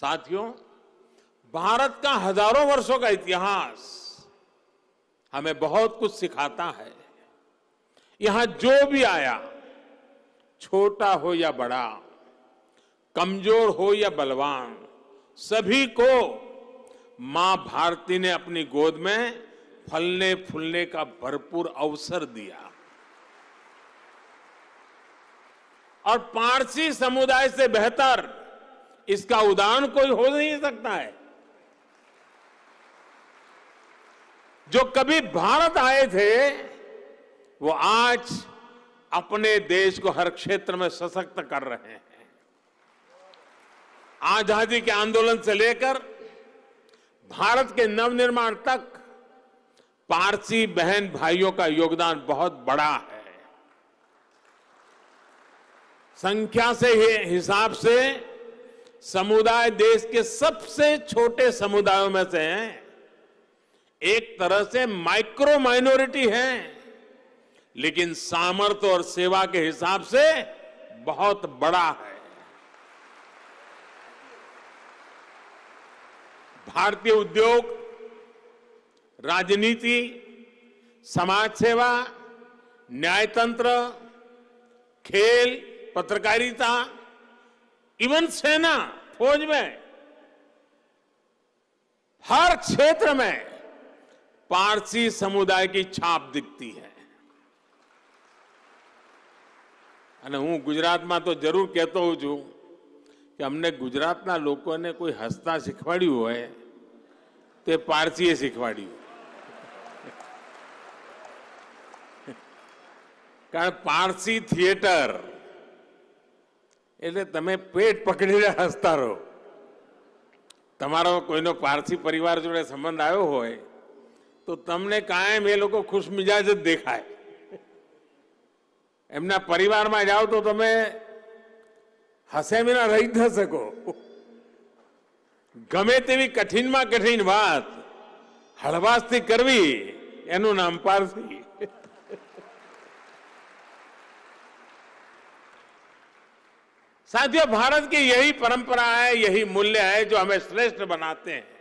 साथियों भारत का हजारों वर्षों का इतिहास हमें बहुत कुछ सिखाता है यहां जो भी आया छोटा हो या बड़ा कमजोर हो या बलवान सभी को मां भारती ने अपनी गोद में फलने फूलने का भरपूर अवसर दिया और पारसी समुदाय से बेहतर इसका उदाहरण कोई हो नहीं सकता है जो कभी भारत आए थे वो आज अपने देश को हर क्षेत्र में सशक्त कर रहे हैं आजादी के आंदोलन से लेकर भारत के नवनिर्माण तक पारसी बहन भाइयों का योगदान बहुत बड़ा है संख्या से हिसाब से समुदाय देश के सबसे छोटे समुदायों में से हैं एक तरह से माइक्रो माइनॉरिटी है लेकिन सामर्थ्य और सेवा के हिसाब से बहुत बड़ा है भारतीय उद्योग राजनीति समाज सेवा न्यायतंत्र खेल पत्रकारिता इवन सेना फौज में हर क्षेत्र में पारसी समुदाय की छाप दिखती है हूँ गुजरात में तो जरूर कहते हो जो कि हमने गुजरात ना लोगों ने कोई हस्ता शिखवाड़ी हो है तो पारसी शिखवाड़ी कारण पारसी थिएटर એટલે તમે પેટ પકડીને હસતા રહો તમારો કોઈનો પારસી પરિવાર જોડે સંબંધ આવ્યો હોય તો તમને કાયમ એ લોકો ખુશ મિજાજ જ દેખાય એમના પરિવારમાં જાઓ તો તમે હસે વિના રહી જ શકો ગમે તેવી કઠિનમાં કઠિન વાત હળવાશથી કરવી એનું નામ પારસી साथियों भारत की यही परंपरा है यही मूल्य है जो हमें श्रेष्ठ बनाते हैं